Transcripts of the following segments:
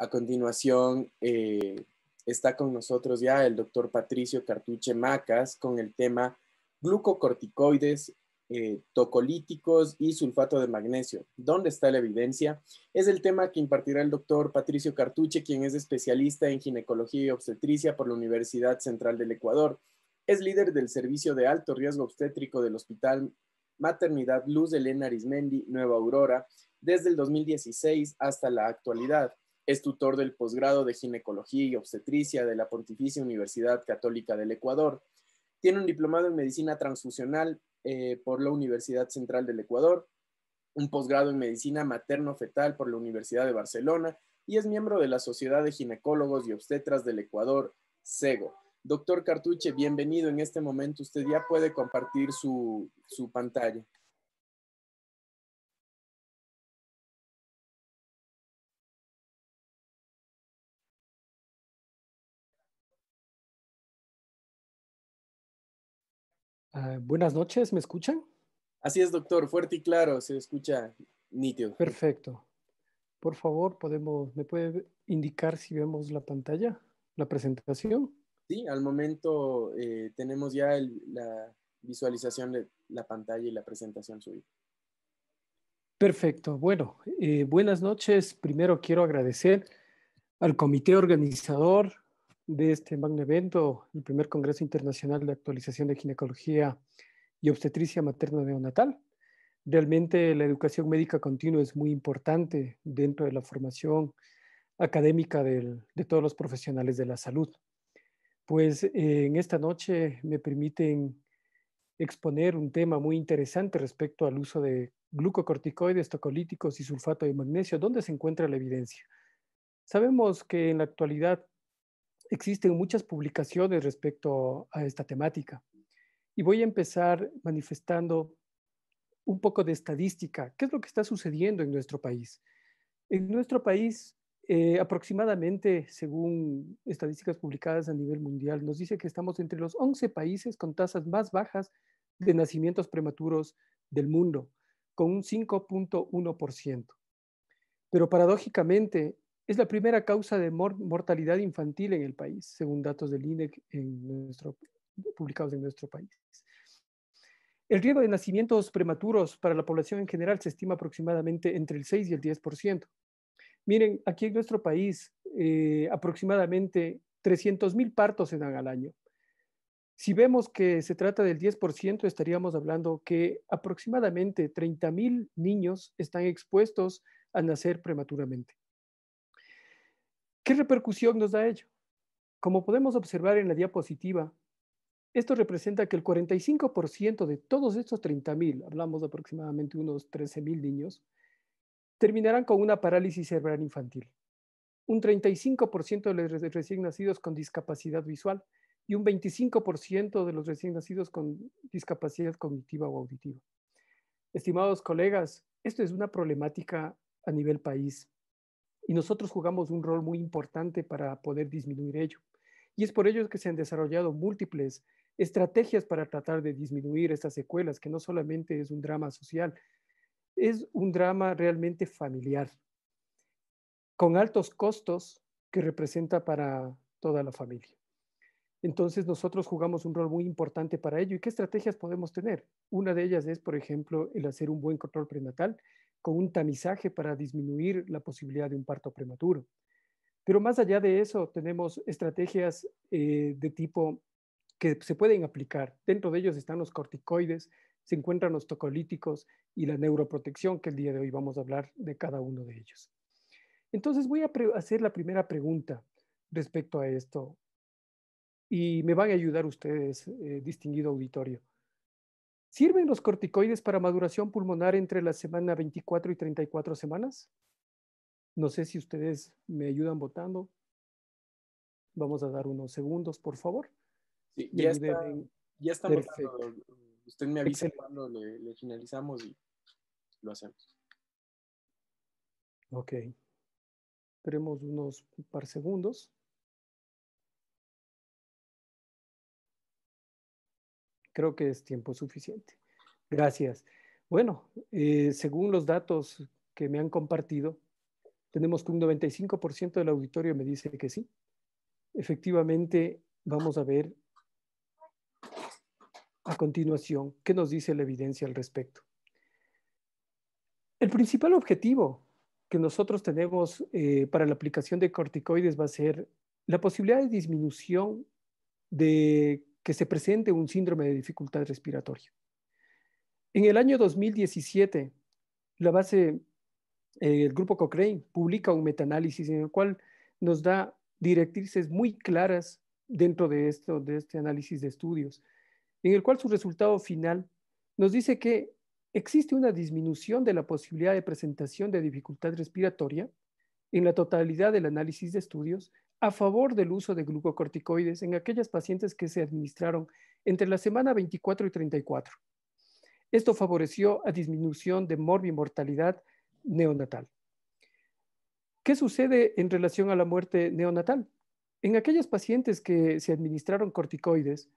A continuación, eh, está con nosotros ya el doctor Patricio Cartuche Macas con el tema glucocorticoides, eh, tocolíticos y sulfato de magnesio. ¿Dónde está la evidencia? Es el tema que impartirá el doctor Patricio Cartuche, quien es especialista en ginecología y obstetricia por la Universidad Central del Ecuador. Es líder del servicio de alto riesgo obstétrico del Hospital Maternidad Luz Elena Arismendi, Nueva Aurora, desde el 2016 hasta la actualidad es tutor del posgrado de ginecología y obstetricia de la Pontificia Universidad Católica del Ecuador. Tiene un diplomado en medicina transfusional eh, por la Universidad Central del Ecuador, un posgrado en medicina materno-fetal por la Universidad de Barcelona y es miembro de la Sociedad de Ginecólogos y Obstetras del Ecuador, SEGO. Doctor Cartuche, bienvenido. En este momento usted ya puede compartir su, su pantalla. buenas noches, ¿me escuchan? Así es, doctor, fuerte y claro, se escucha nítido. Perfecto. Por favor, podemos, ¿me puede indicar si vemos la pantalla, la presentación? Sí, al momento eh, tenemos ya la visualización de la pantalla y la presentación suya. Perfecto. Bueno, eh, buenas noches. Primero quiero agradecer al comité organizador de este magno evento, el primer Congreso Internacional de Actualización de Ginecología y Obstetricia Materna Neonatal. Realmente la educación médica continua es muy importante dentro de la formación académica de todos los profesionales de la salud. Pues eh, en esta noche me permiten exponer un tema muy interesante respecto al uso de glucocorticoides, tocolíticos y sulfato de magnesio. ¿Dónde se encuentra la evidencia? Sabemos que en la actualidad existen muchas publicaciones respecto a esta temática. Y voy a empezar manifestando un poco de estadística. ¿Qué es lo que está sucediendo en nuestro país? En nuestro país, eh, aproximadamente, según estadísticas publicadas a nivel mundial, nos dice que estamos entre los 11 países con tasas más bajas de nacimientos prematuros del mundo, con un 5.1%. Pero paradójicamente, es la primera causa de mortalidad infantil en el país, según datos del INEC en nuestro, publicados en nuestro país. El riesgo de nacimientos prematuros para la población en general se estima aproximadamente entre el 6 y el 10%. Miren, aquí en nuestro país eh, aproximadamente 300.000 partos se dan al año. Si vemos que se trata del 10%, estaríamos hablando que aproximadamente 30.000 niños están expuestos a nacer prematuramente. ¿Qué repercusión nos da ello? Como podemos observar en la diapositiva, esto representa que el 45% de todos estos 30.000, hablamos de aproximadamente unos 13.000 niños, terminarán con una parálisis cerebral infantil. Un 35% de los recién nacidos con discapacidad visual y un 25% de los recién nacidos con discapacidad cognitiva o auditiva. Estimados colegas, esto es una problemática a nivel país. Y nosotros jugamos un rol muy importante para poder disminuir ello. Y es por ello que se han desarrollado múltiples estrategias para tratar de disminuir estas secuelas, que no solamente es un drama social, es un drama realmente familiar, con altos costos que representa para toda la familia. Entonces nosotros jugamos un rol muy importante para ello. ¿Y qué estrategias podemos tener? Una de ellas es, por ejemplo, el hacer un buen control prenatal con un tamizaje para disminuir la posibilidad de un parto prematuro. Pero más allá de eso, tenemos estrategias eh, de tipo que se pueden aplicar. Dentro de ellos están los corticoides, se encuentran los tocolíticos y la neuroprotección, que el día de hoy vamos a hablar de cada uno de ellos. Entonces voy a hacer la primera pregunta respecto a esto y me van a ayudar ustedes, eh, distinguido auditorio. ¿Sirven los corticoides para maduración pulmonar entre la semana 24 y 34 semanas? No sé si ustedes me ayudan votando. Vamos a dar unos segundos, por favor. Sí, ya, está, Usted me avisa cuando le, finalizamos y lo hacemos. Ok. Esperemos unos par segundos. creo que es tiempo suficiente. Gracias. Bueno, eh, según los datos que me han compartido, tenemos que un 95% del auditorio me dice que sí. Efectivamente, vamos a ver a continuación qué nos dice la evidencia al respecto. El principal objetivo que nosotros tenemos eh, para la aplicación de corticoides va a ser la posibilidad de disminución de que se presente un síndrome de dificultad respiratoria. En el año 2017, la base, eh, el grupo Cochrane publica un metaanálisis en el cual nos da directrices muy claras dentro de, esto, de este análisis de estudios, en el cual su resultado final nos dice que existe una disminución de la posibilidad de presentación de dificultad respiratoria en la totalidad del análisis de estudios a favor del uso de glucocorticoides en aquellas pacientes que se administraron entre la semana 24 y 34. Esto favoreció a disminución de morbimortalidad neonatal. ¿Qué sucede en relación a la muerte neonatal? En aquellas pacientes que se administraron corticoides,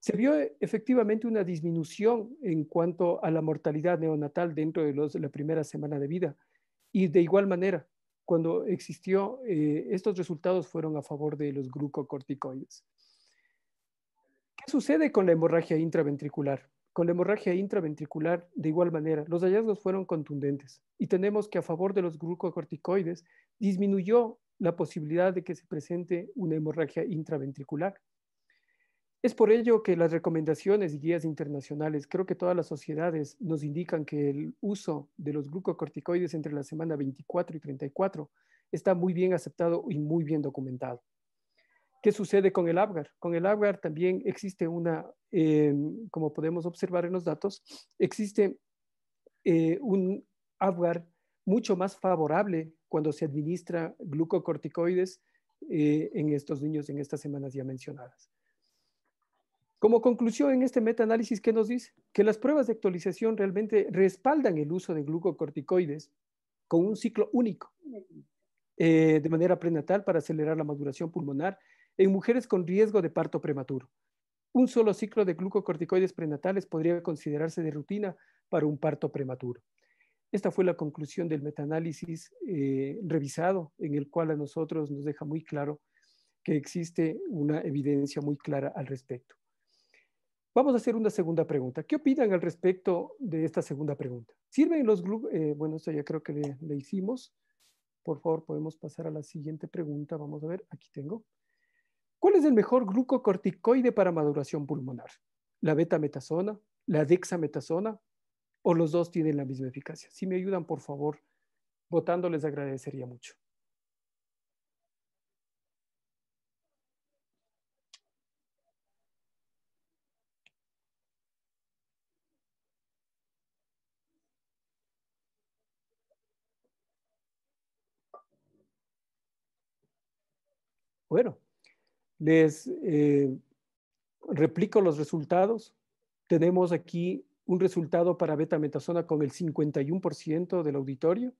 se vio efectivamente una disminución en cuanto a la mortalidad neonatal dentro de, los, de la primera semana de vida y de igual manera cuando existió, eh, estos resultados fueron a favor de los glucocorticoides. ¿Qué sucede con la hemorragia intraventricular? Con la hemorragia intraventricular, de igual manera, los hallazgos fueron contundentes y tenemos que a favor de los glucocorticoides disminuyó la posibilidad de que se presente una hemorragia intraventricular. Es por ello que las recomendaciones y guías internacionales, creo que todas las sociedades nos indican que el uso de los glucocorticoides entre la semana 24 y 34 está muy bien aceptado y muy bien documentado. ¿Qué sucede con el ABGAR? Con el ABGAR también existe una, eh, como podemos observar en los datos, existe eh, un ABGAR mucho más favorable cuando se administra glucocorticoides eh, en estos niños en estas semanas ya mencionadas. Como conclusión en este metaanálisis, ¿qué nos dice? Que las pruebas de actualización realmente respaldan el uso de glucocorticoides con un ciclo único eh, de manera prenatal para acelerar la maduración pulmonar en mujeres con riesgo de parto prematuro. Un solo ciclo de glucocorticoides prenatales podría considerarse de rutina para un parto prematuro. Esta fue la conclusión del metaanálisis eh, revisado, en el cual a nosotros nos deja muy claro que existe una evidencia muy clara al respecto. Vamos a hacer una segunda pregunta. ¿Qué opinan al respecto de esta segunda pregunta? ¿Sirven los eh, bueno, esto ya creo que le, hicimos. Por favor, podemos pasar a la siguiente pregunta. Vamos a ver, aquí tengo. ¿Cuál es el mejor glucocorticoide para maduración pulmonar? ¿La betametasona? ¿La dexametasona? ¿O los dos tienen la misma eficacia? Si me ayudan, por favor, votando les agradecería mucho. Bueno, les eh, replico los resultados. Tenemos aquí un resultado para betametasona con el 51% del auditorio,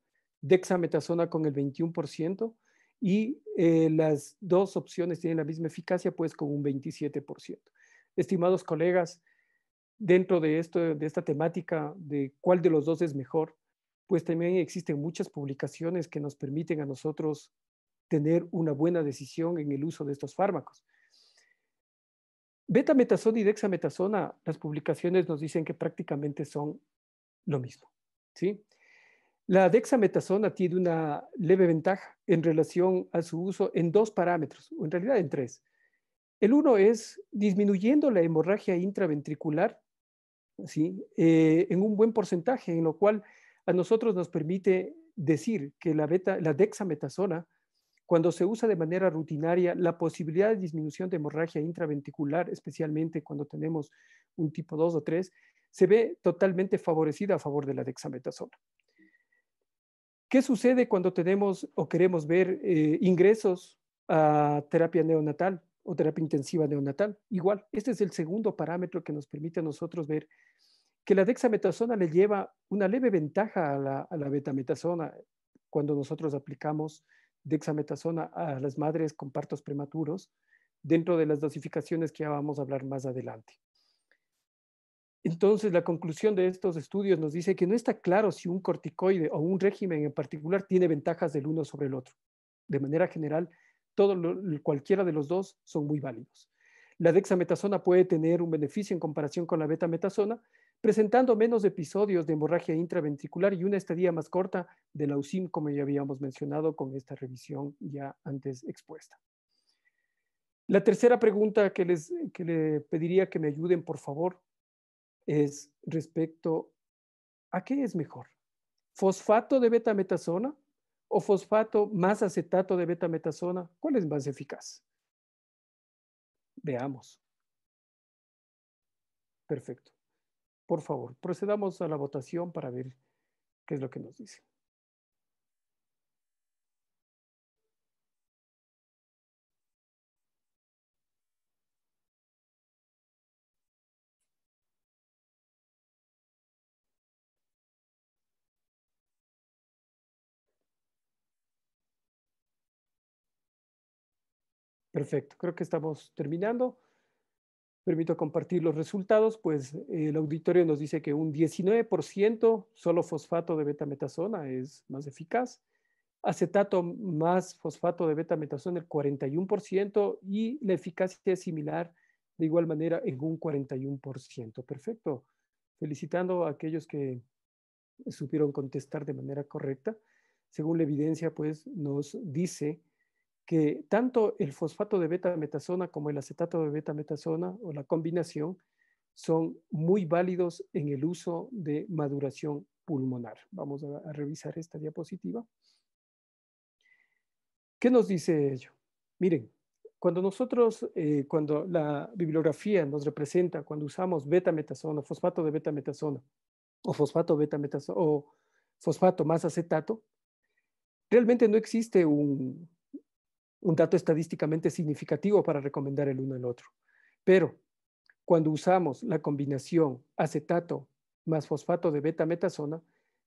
dexametasona con el 21% y eh, las dos opciones tienen la misma eficacia, pues con un 27%. Estimados colegas, dentro de, esto, de esta temática de cuál de los dos es mejor, pues también existen muchas publicaciones que nos permiten a nosotros tener una buena decisión en el uso de estos fármacos. Beta Betametasona y dexametasona, las publicaciones nos dicen que prácticamente son lo mismo. ¿sí? La dexametasona tiene una leve ventaja en relación a su uso en dos parámetros, o en realidad en tres. El uno es disminuyendo la hemorragia intraventricular ¿sí? Eh, en un buen porcentaje, en lo cual a nosotros nos permite decir que la, beta, la dexametasona cuando se usa de manera rutinaria, la posibilidad de disminución de hemorragia intraventricular, especialmente cuando tenemos un tipo 2 o 3, se ve totalmente favorecida a favor de la dexametasona. ¿Qué sucede cuando tenemos o queremos ver eh, ingresos a terapia neonatal o terapia intensiva neonatal? Igual, este es el segundo parámetro que nos permite a nosotros ver que la dexametasona le lleva una leve ventaja a la, a la betametasona cuando nosotros aplicamos dexametasona a las madres con partos prematuros dentro de las dosificaciones que ya vamos a hablar más adelante. Entonces, la conclusión de estos estudios nos dice que no está claro si un corticoide o un régimen en particular tiene ventajas del uno sobre el otro. De manera general, cualquiera de los dos son muy válidos. La dexametasona puede tener un beneficio en comparación con la betametasona, presentando menos episodios de hemorragia intraventricular y una estadía más corta de la UCIM, como ya habíamos mencionado con esta revisión ya antes expuesta. La tercera pregunta que les que le pediría que me ayuden, por favor, es respecto a qué es mejor, fosfato de betametasona o fosfato más acetato de betametasona, ¿cuál es más eficaz? Veamos. Perfecto. Por favor, procedamos a la votación para ver qué es lo que nos dice. Perfecto, creo que estamos terminando permito compartir los resultados, pues el auditorio nos dice que un 19% solo fosfato de betametasona es más eficaz, acetato más fosfato de betametasona el 41% y la eficacia es similar de igual manera en un 41%. Perfecto. Felicitando a aquellos que supieron contestar de manera correcta. Según la evidencia, pues nos dice que tanto el fosfato de beta-metasona como el acetato de beta-metasona o la combinación son muy válidos en el uso de maduración pulmonar. Vamos a, revisar esta diapositiva. ¿Qué nos dice ello? Miren, cuando nosotros, eh, cuando la bibliografía nos representa, cuando usamos beta-metasona, fosfato de beta o fosfato beta-metasona, o fosfato más acetato, realmente no existe un, un dato estadísticamente significativo para recomendar el uno al otro. Pero cuando usamos la combinación acetato más fosfato de beta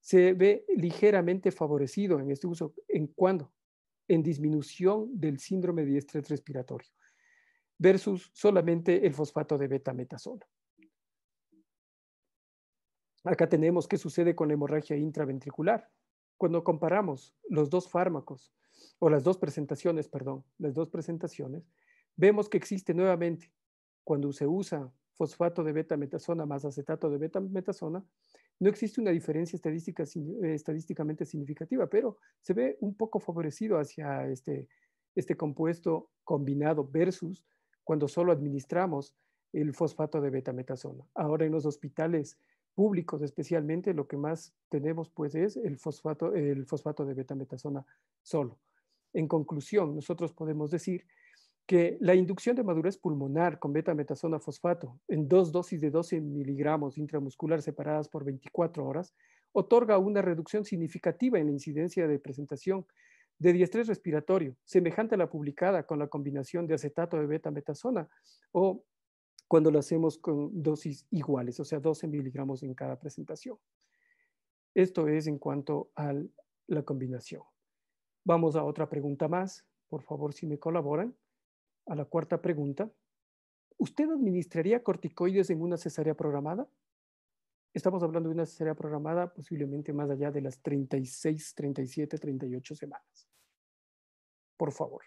se ve ligeramente favorecido en este uso. ¿En cuándo? En disminución del síndrome de estrés respiratorio versus solamente el fosfato de beta-metasona. Acá tenemos qué sucede con la hemorragia intraventricular. Cuando comparamos los dos fármacos, o las dos presentaciones, perdón, las dos presentaciones, vemos que existe nuevamente cuando se usa fosfato de beta más acetato de beta no existe una diferencia eh, estadísticamente significativa, pero se ve un poco favorecido hacia este, este, compuesto combinado versus cuando solo administramos el fosfato de betametasona. Ahora en los hospitales públicos especialmente lo que más tenemos pues es el fosfato, el fosfato de betametasona solo. En conclusión, nosotros podemos decir que la inducción de madurez pulmonar con beta-metasona fosfato en dos dosis de 12 miligramos intramuscular separadas por 24 horas otorga una reducción significativa en la incidencia de presentación de diestrés respiratorio, semejante a la publicada con la combinación de acetato de beta-metasona o cuando lo hacemos con dosis iguales, o sea, 12 miligramos en cada presentación. Esto es en cuanto a la combinación. Vamos a otra pregunta más, por favor, si me colaboran. A la cuarta pregunta. ¿Usted administraría corticoides en una cesárea programada? Estamos hablando de una cesárea programada posiblemente más allá de las 36, 37, 38 semanas. Por favor.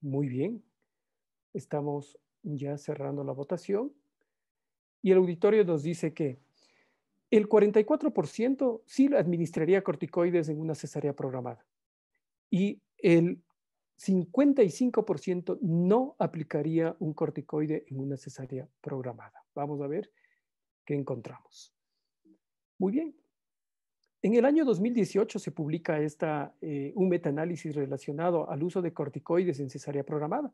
Muy bien. Estamos ya cerrando la votación. Y el auditorio nos dice que el 44% sí administraría corticoides en una cesárea programada. Y el 55% no aplicaría un corticoide en una cesárea programada. Vamos a ver qué encontramos. Muy bien, en el año 2018 se publica esta, eh, un metaanálisis relacionado al uso de corticoides en cesárea programada.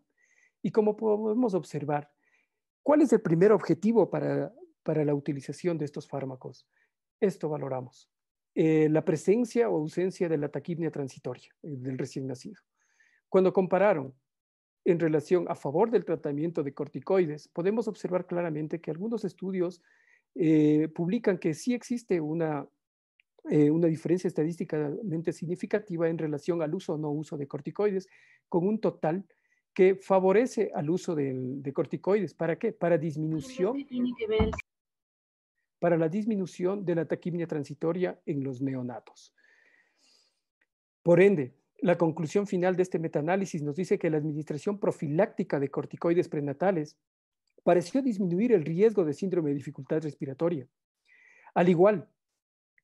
Y como podemos observar, ¿cuál es el primer objetivo para, para la utilización de estos fármacos? Esto valoramos. Eh, la presencia o ausencia de la taquipnea transitoria eh, del recién nacido. Cuando compararon en relación a favor del tratamiento de corticoides, podemos observar claramente que algunos estudios publican que sí existe una eh, una diferencia estadísticamente significativa en relación al uso o no uso de corticoides, con un total que favorece al uso de corticoides. ¿Para qué? Para disminución. Para la disminución de la taquimia transitoria en los neonatos. Por ende, la conclusión final de este metaanálisis nos dice que la administración profiláctica de corticoides prenatales pareció disminuir el riesgo de síndrome de dificultad respiratoria. Al igual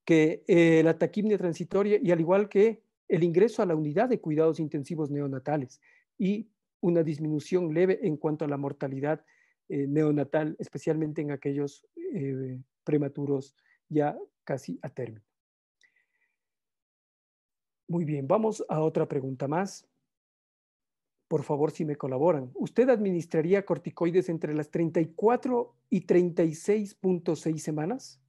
que eh, la taquimnia transitoria y al igual que el ingreso a la unidad de cuidados intensivos neonatales y una disminución leve en cuanto a la mortalidad eh, neonatal, especialmente en aquellos eh, prematuros ya casi a término. Muy bien, vamos a otra pregunta más. Por favor, si me colaboran. ¿Usted administraría corticoides entre las 34 y 36.6 semanas?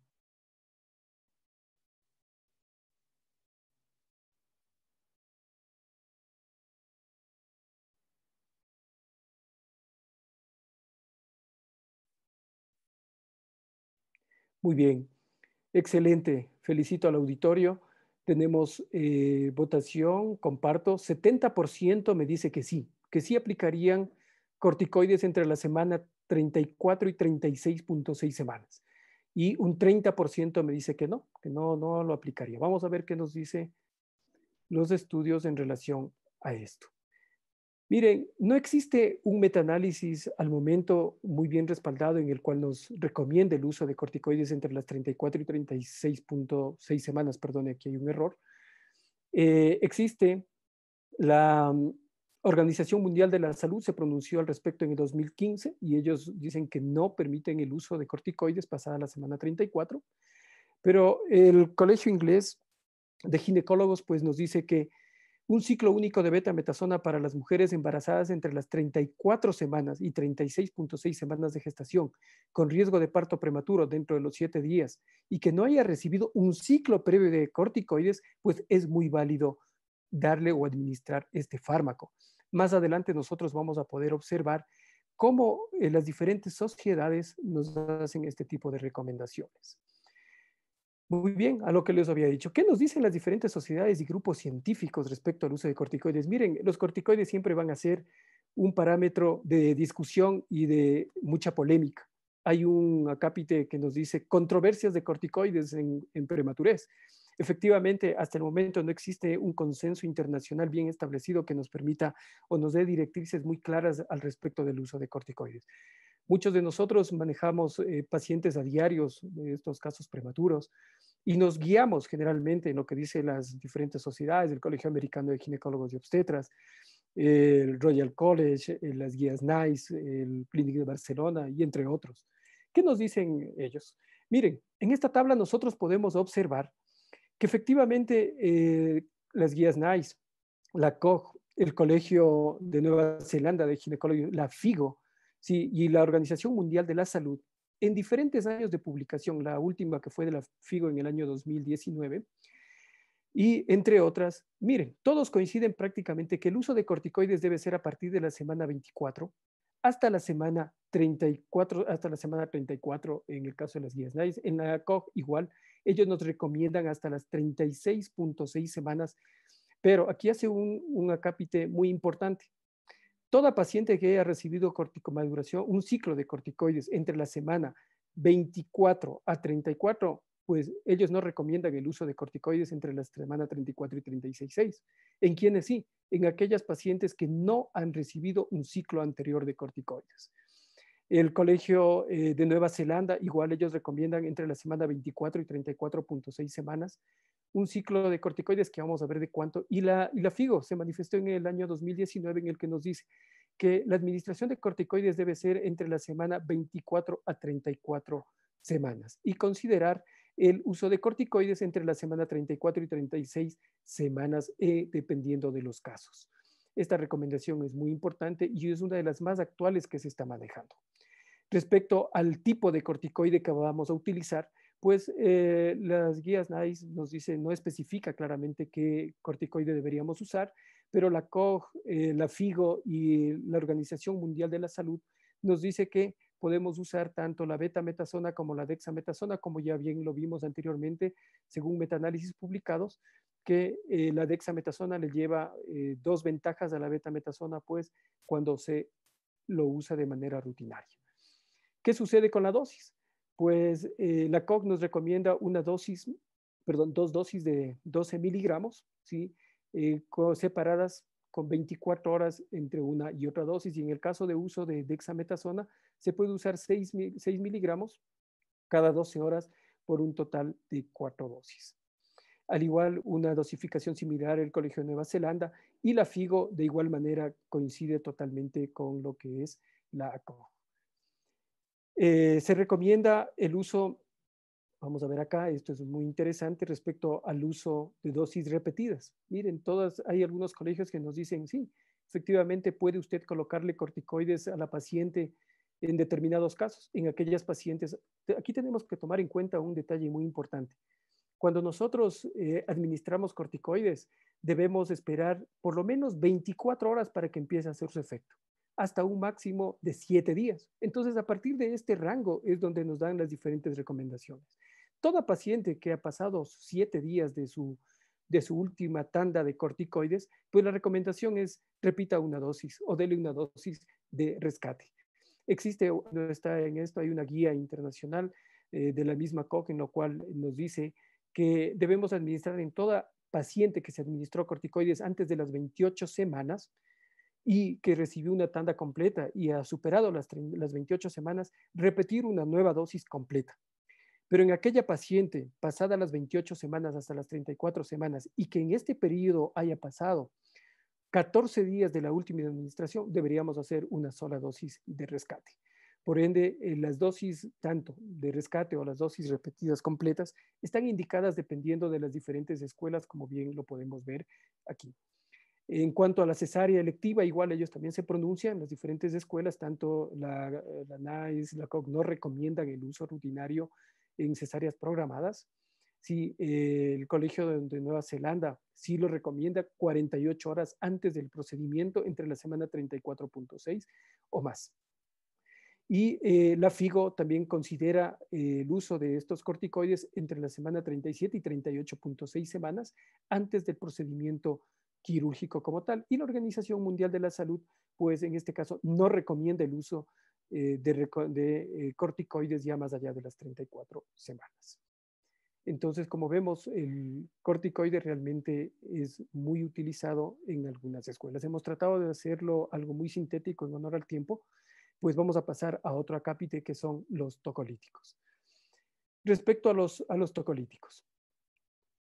Muy bien, excelente. Felicito al auditorio. Tenemos eh, votación, comparto. 70% me dice que sí, que sí aplicarían corticoides entre la semana 34 y 36.6 semanas. Y un 30% me dice que no, que no, no lo aplicaría. Vamos a ver qué nos dice los estudios en relación a esto. Miren, no existe un metaanálisis al momento muy bien respaldado en el cual nos recomienda el uso de corticoides entre las 34 y 36.6 semanas, perdón, aquí hay un error. Eh, existe la mm, Organización Mundial de la Salud se pronunció al respecto en el 2015 y ellos dicen que no permiten el uso de corticoides pasada la semana 34, pero el Colegio Inglés de Ginecólogos pues nos dice que un ciclo único de beta-metasona para las mujeres embarazadas entre las 34 semanas y 36.6 semanas de gestación, con riesgo de parto prematuro dentro de los 7 días, y que no haya recibido un ciclo previo de corticoides, pues es muy válido darle o administrar este fármaco. Más adelante nosotros vamos a poder observar cómo eh, las diferentes sociedades nos hacen este tipo de recomendaciones. Muy bien, a lo que les había dicho. ¿Qué nos dicen las diferentes sociedades y grupos científicos respecto al uso de corticoides? Miren, los corticoides siempre van a ser un parámetro de discusión y de mucha polémica. Hay un acápite que nos dice controversias de corticoides en, prematurez. Efectivamente, hasta el momento no existe un consenso internacional bien establecido que nos permita o nos dé directrices muy claras al respecto del uso de corticoides. Muchos de nosotros manejamos eh, pacientes a diarios de estos casos prematuros y nos guiamos generalmente en lo que dicen las diferentes sociedades, el Colegio Americano de Ginecólogos y Obstetras, el Royal College, eh, las guías NICE, el Clinic de Barcelona y entre otros. ¿Qué nos dicen ellos? Miren, en esta tabla nosotros podemos observar que efectivamente eh, las guías NICE, la COG, el Colegio de Nueva Zelanda de Ginecología, la FIGO, Sí, y la Organización Mundial de la Salud, en diferentes años de publicación, la última que fue de la FIGO en el año 2019, y entre otras, miren, todos coinciden prácticamente que el uso de corticoides debe ser a partir de la semana 24 hasta la semana 34, hasta la semana 34 en el caso de las guías En la COG igual, ellos nos recomiendan hasta las 36.6 semanas, pero aquí hace un acápite muy importante. Toda paciente que haya recibido corticomaduración, un ciclo de corticoides entre la semana 24 a 34, pues ellos no recomiendan el uso de corticoides entre la semana 34 y 36. ¿En quiénes sí? En aquellas pacientes que no han recibido un ciclo anterior de corticoides. El Colegio eh, de Nueva Zelanda, igual ellos recomiendan entre la semana 24 y 34.6 semanas un ciclo de corticoides que vamos a ver de cuánto, y la, FIGO se manifestó en el año 2019 en el que nos dice que la administración de corticoides debe ser entre la semana 24 a 34 semanas y considerar el uso de corticoides entre la semana 34 y 36 semanas, eh, dependiendo de los casos. Esta recomendación es muy importante y es una de las más actuales que se está manejando. Respecto al tipo de corticoide que vamos a utilizar, pues eh, las guías NICE nos dicen, no especifica claramente qué corticoide deberíamos usar, pero la COG, eh, la FIGO y la Organización Mundial de la Salud nos dice que podemos usar tanto la beta como la dexametasona, como ya bien lo vimos anteriormente, según metaanálisis publicados, que eh, la dexametasona le lleva dos ventajas a la beta-metasona, pues cuando se lo usa de manera rutinaria. ¿Qué sucede con la dosis? pues eh, la COG nos recomienda una dosis, perdón, dos dosis de 12 miligramos, ¿sí? Eh, separadas con 24 horas entre una y otra dosis. Y en el caso de uso de dexametasona, se puede usar 6, 6 miligramos cada 12 horas por un total de cuatro dosis. Al igual, una dosificación similar el Colegio de Nueva Zelanda y la FIGO de igual manera coincide totalmente con lo que es la COG. Eh, se recomienda el uso, vamos a ver acá, esto es muy interesante respecto al uso de dosis repetidas. Miren, todas, hay algunos colegios que nos dicen, sí, efectivamente puede usted colocarle corticoides a la paciente en determinados casos, en aquellas pacientes. Aquí tenemos que tomar en cuenta un detalle muy importante. Cuando nosotros eh, administramos corticoides, debemos esperar por lo menos 24 horas para que empiece a hacer su efecto hasta un máximo de siete días. Entonces, a partir de este rango es donde nos dan las diferentes recomendaciones. Toda paciente que ha pasado siete días de su, última tanda de corticoides, pues la recomendación es repita una dosis o dele una dosis de rescate. Existe, no está en esto, hay una guía internacional eh, de la misma COC en lo cual nos dice que debemos administrar en toda paciente que se administró corticoides antes de las 28 semanas, y que recibió una tanda completa y ha superado las, las 28 semanas, repetir una nueva dosis completa. Pero en aquella paciente, pasada las 28 semanas hasta las 34 semanas, y que en este periodo haya pasado 14 días de la última administración, deberíamos hacer una sola dosis de rescate. Por ende, eh, las dosis tanto de rescate o las dosis repetidas completas están indicadas dependiendo de las diferentes escuelas, como bien lo podemos ver aquí. En cuanto a la cesárea electiva, igual ellos también se pronuncian, las diferentes escuelas, tanto la, eh, la la COG, no recomiendan el uso rutinario en cesáreas programadas. Si eh, el Colegio de, Nueva Zelanda sí lo recomienda 48 horas antes del procedimiento, entre la semana 34.6 o más. Y eh, la FIGO también considera el uso de estos corticoides entre la semana 37 y 38.6 semanas antes del procedimiento quirúrgico como tal. Y la Organización Mundial de la Salud, pues en este caso, no recomienda el uso eh, de, eh, corticoides ya más allá de las 34 semanas. Entonces, como vemos, el corticoide realmente es muy utilizado en algunas escuelas. Hemos tratado de hacerlo algo muy sintético en honor al tiempo, pues vamos a pasar a otro acápite que son los tocolíticos. Respecto a a los tocolíticos,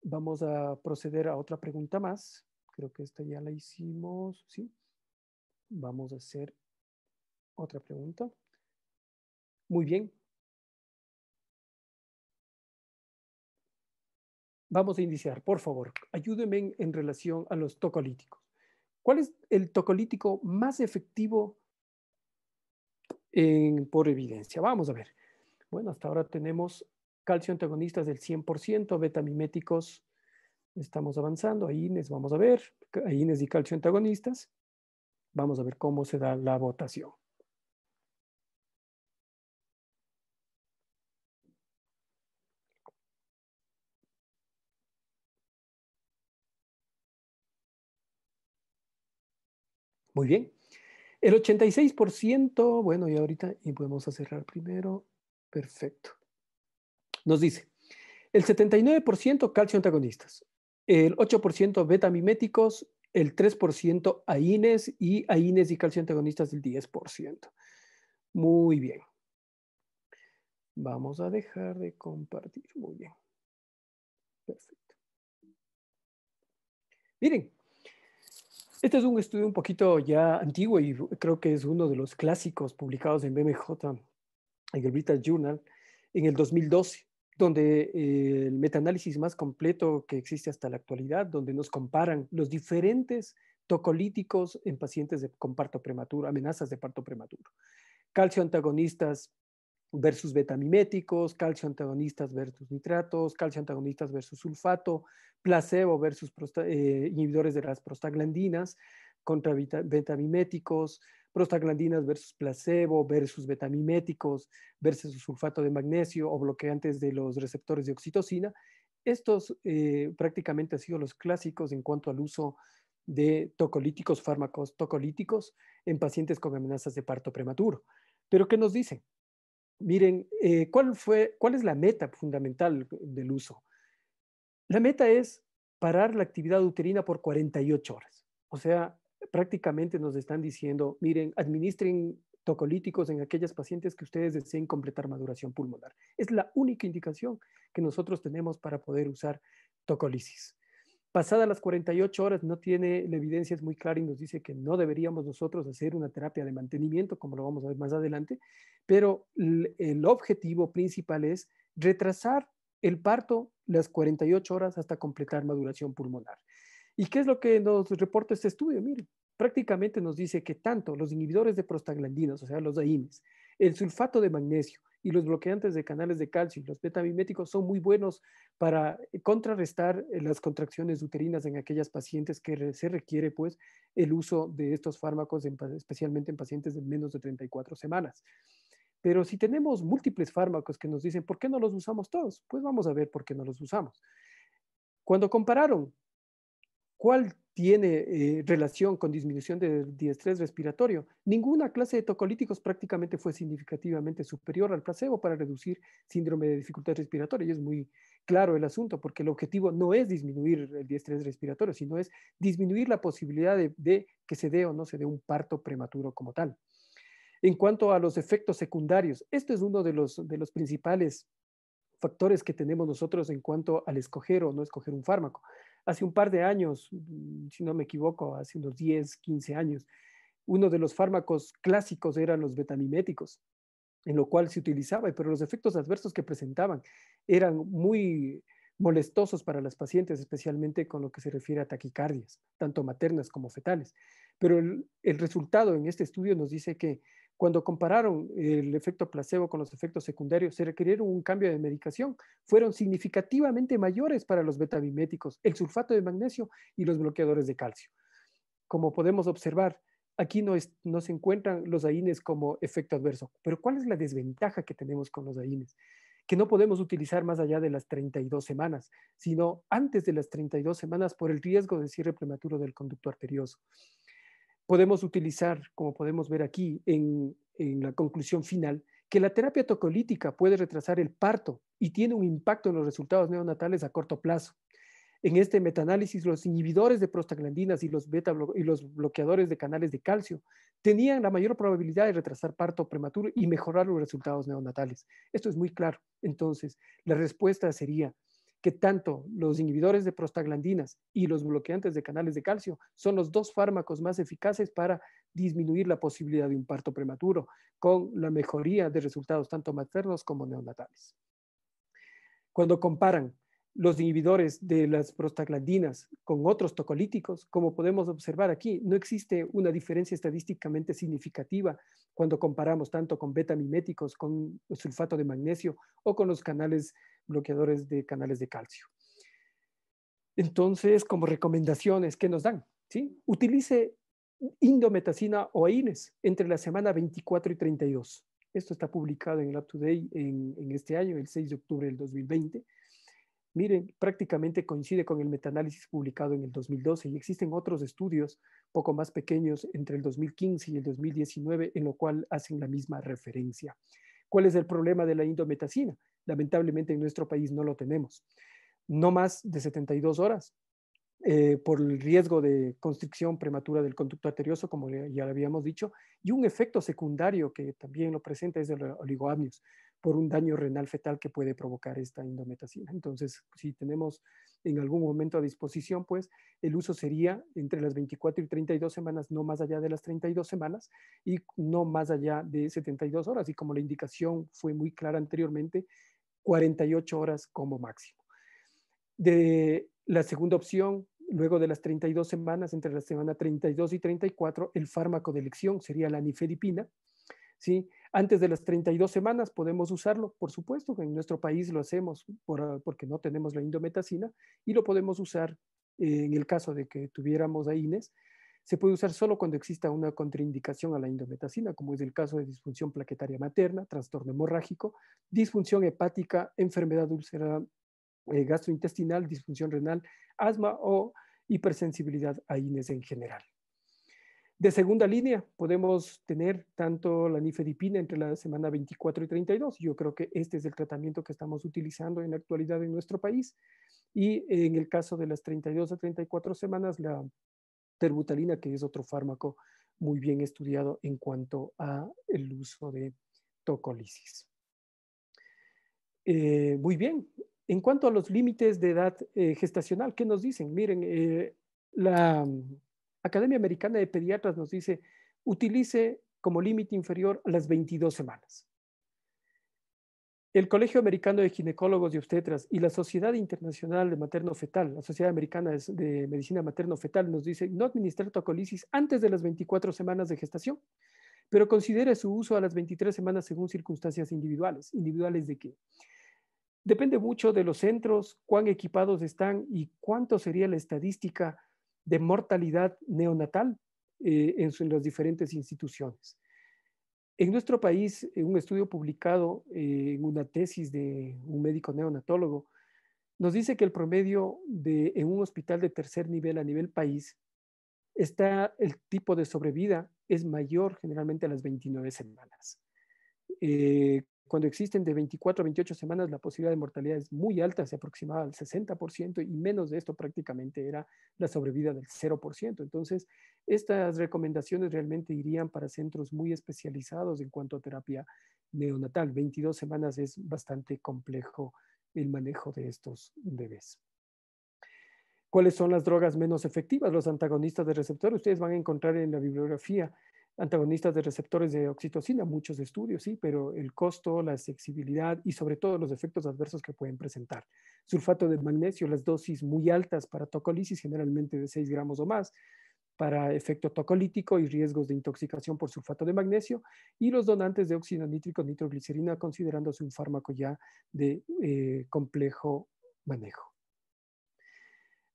vamos a proceder a otra pregunta más. Creo que esta ya la hicimos, ¿sí? Vamos a hacer otra pregunta. Muy bien. Vamos a iniciar, por favor, ayúdenme en, relación a los tocolíticos. ¿Cuál es el tocolítico más efectivo por evidencia? Vamos a ver. Bueno, hasta ahora tenemos calcio antagonistas del 100%, betamiméticos Estamos avanzando, ahí nos vamos a ver, ahí y calcio antagonistas. Vamos a ver cómo se da la votación. Muy bien. El 86%, bueno, y ahorita y podemos cerrar primero. Perfecto. Nos dice, el 79% calcio antagonistas, el 8% beta miméticos, el 3% AINES y AINES y calcio antagonistas del 10%. Muy bien. Vamos a dejar de compartir. Muy bien. Perfecto. Miren, este es un estudio un poquito ya antiguo y creo que es uno de los clásicos publicados en BMJ, en el British Journal, en el 2012 donde eh, el metaanálisis más completo que existe hasta la actualidad, donde nos comparan los diferentes tocolíticos en pacientes de, con parto prematuro, amenazas de parto prematuro. Calcio antagonistas versus betamiméticos, calcio antagonistas versus nitratos, calcio antagonistas versus sulfato, placebo versus eh, inhibidores de las prostaglandinas contra betamiméticos, prostaglandinas versus placebo, versus betamiméticos, versus sulfato de magnesio o bloqueantes de los receptores de oxitocina. Estos eh, prácticamente han sido los clásicos en cuanto al uso de tocolíticos, fármacos tocolíticos en pacientes con amenazas de parto prematuro. Pero ¿qué nos dicen? Miren, eh, ¿cuál, fue, ¿cuál es la meta fundamental del uso? La meta es parar la actividad uterina por 48 horas. O sea, prácticamente nos están diciendo, miren, administren tocolíticos en aquellas pacientes que ustedes deseen completar maduración pulmonar. Es la única indicación que nosotros tenemos para poder usar tocolisis. Pasadas las 48 horas no tiene, la evidencia es muy clara y nos dice que no deberíamos nosotros hacer una terapia de mantenimiento, como lo vamos a ver más adelante, pero el objetivo principal es retrasar el parto las 48 horas hasta completar maduración pulmonar. ¿Y qué es lo que nos reporta este estudio? Miren, prácticamente nos dice que tanto los inhibidores de prostaglandinas, o sea, los AIMES, el sulfato de magnesio y los bloqueantes de canales de calcio y los beta-miméticos son muy buenos para contrarrestar eh, las contracciones uterinas en aquellas pacientes que se requiere pues el uso de estos fármacos, especialmente en pacientes de menos de 34 semanas. Pero si tenemos múltiples fármacos que nos dicen, ¿por qué no los usamos todos? Pues vamos a ver por qué no los usamos. Cuando compararon cuál tiene eh, relación con disminución del diestrés respiratorio. Ninguna clase de tocolíticos prácticamente fue significativamente superior al placebo para reducir síndrome de dificultad respiratoria. Y es muy claro el asunto, porque el objetivo no es disminuir el diestrés respiratorio, sino es disminuir la posibilidad de, que se dé o no se dé un parto prematuro como tal. En cuanto a los efectos secundarios, esto es uno de los, de los principales factores que tenemos nosotros en cuanto al escoger o no escoger un fármaco hace un par de años, mm, si no me equivoco, hace unos 10, 15 años, uno de los fármacos clásicos eran los betamiméticos, en lo cual se utilizaba, pero los efectos adversos que presentaban eran muy molestosos para las pacientes, especialmente con lo que se refiere a taquicardias, tanto maternas como fetales. Pero el, el resultado en este estudio nos dice que cuando compararon el efecto placebo con los efectos secundarios, se requirieron un cambio de medicación. Fueron significativamente mayores para los betabiméticos, el sulfato de magnesio y los bloqueadores de calcio. Como podemos observar, aquí no, se encuentran los AINES como efecto adverso. Pero ¿cuál es la desventaja que tenemos con los AINES? que no podemos utilizar más allá de las 32 semanas, sino antes de las 32 semanas por el riesgo de cierre prematuro del conducto arterioso podemos utilizar, como podemos ver aquí en, la conclusión final, que la terapia tocolítica puede retrasar el parto y tiene un impacto en los resultados neonatales a corto plazo. En este metanálisis, los inhibidores de prostaglandinas y los, beta y los bloqueadores de canales de calcio tenían la mayor probabilidad de retrasar parto prematuro y mejorar los resultados neonatales. Esto es muy claro. Entonces, la respuesta sería, que tanto los inhibidores de prostaglandinas y los bloqueantes de canales de calcio son los dos fármacos más eficaces para disminuir la posibilidad de un parto prematuro, con la mejoría de resultados tanto maternos como neonatales. Cuando comparan los inhibidores de las prostaglandinas con otros tocolíticos, como podemos observar aquí, no existe una diferencia estadísticamente significativa cuando comparamos tanto con betamiméticos, con sulfato de magnesio o con los canales bloqueadores de canales de calcio. Entonces, como recomendaciones, ¿qué nos dan? ¿Sí? Utilice indometacina o AINES entre la semana 24 y 32. Esto está publicado en el Up Today en este año, el 6 de octubre del 2020 Miren, prácticamente coincide con el metaanálisis publicado en el 2012 y existen otros estudios poco más pequeños entre el 2015 y el 2019 en lo cual hacen la misma referencia. ¿Cuál es el problema de la indometacina? Lamentablemente en nuestro país no lo tenemos. No más de 72 horas eh, por el riesgo de constricción prematura del conducto arterioso, como ya lo habíamos dicho, y un efecto secundario que también lo presenta es el oligoamnios por un daño renal fetal que puede provocar esta indometacina. Entonces, si tenemos en algún momento a disposición, pues el uso sería entre las 24 y 32 semanas, no más allá de las 32 semanas y no más allá de 72 horas. Y como la indicación fue muy clara anteriormente, 48 horas como máximo. De la segunda opción, luego de las 32 semanas, entre la semana 32 y 34, el fármaco de elección sería la nifedipina, ¿sí? Antes de las 32 semanas podemos usarlo, por supuesto que en nuestro país lo hacemos ah, porque no tenemos la indometacina y lo podemos usar eh, en el caso de que tuviéramos a Ines. Se puede usar solo cuando exista una contraindicación a la indometacina, como es el caso de disfunción plaquetaria materna, trastorno hemorrágico, disfunción hepática, enfermedad úlcera eh, gastrointestinal, disfunción renal, asma o hipersensibilidad a INES en general. De segunda línea, podemos tener tanto la nifedipina entre la semana 24 y 32. Yo creo que este es el tratamiento que estamos utilizando en la actualidad en nuestro país. Y en el caso de las 32 a 34 semanas, la terbutalina, que es otro fármaco muy bien estudiado en cuanto a el uso de tocolisis. Eh, muy bien. En cuanto a los límites de edad eh, gestacional, ¿qué nos dicen? Miren, eh, la Academia Americana de Pediatras nos dice, utilice como límite inferior las 22 semanas. El Colegio Americano de Ginecólogos y Obstetras y la Sociedad Internacional de Materno-Fetal, la Sociedad Americana de Medicina Materno-Fetal, nos dice no administrar tocolisis antes de las 24 semanas de gestación, pero considere su uso a las 23 semanas según circunstancias individuales. ¿Individuales de qué? Depende mucho de los centros, cuán equipados están y cuánto sería la estadística de mortalidad neonatal eh, en, las diferentes instituciones. En nuestro país, eh, un estudio publicado eh, en una tesis de un médico neonatólogo, nos dice que el promedio de, en un hospital de tercer nivel a nivel país está el tipo de sobrevida es mayor generalmente a las 29 semanas. Cuando existen de 24 a 28 semanas, la posibilidad de mortalidad es muy alta, se aproximaba al 60% y menos de esto prácticamente era la sobrevida del 0%. Entonces, estas recomendaciones realmente irían para centros muy especializados en cuanto a terapia neonatal. 22 semanas es bastante complejo el manejo de estos bebés. ¿Cuáles son las drogas menos efectivas? Los antagonistas de receptor, ustedes van a encontrar en la bibliografía antagonistas de receptores de oxitocina, muchos estudios, sí, pero el costo, la accesibilidad y sobre todo los efectos adversos que pueden presentar. Sulfato de magnesio, las dosis muy altas para tocolisis, generalmente de 6 gramos o más, para efecto tocolítico y riesgos de intoxicación por sulfato de magnesio, y los donantes de óxido nítrico, nitroglicerina, considerándose un fármaco ya de eh, complejo manejo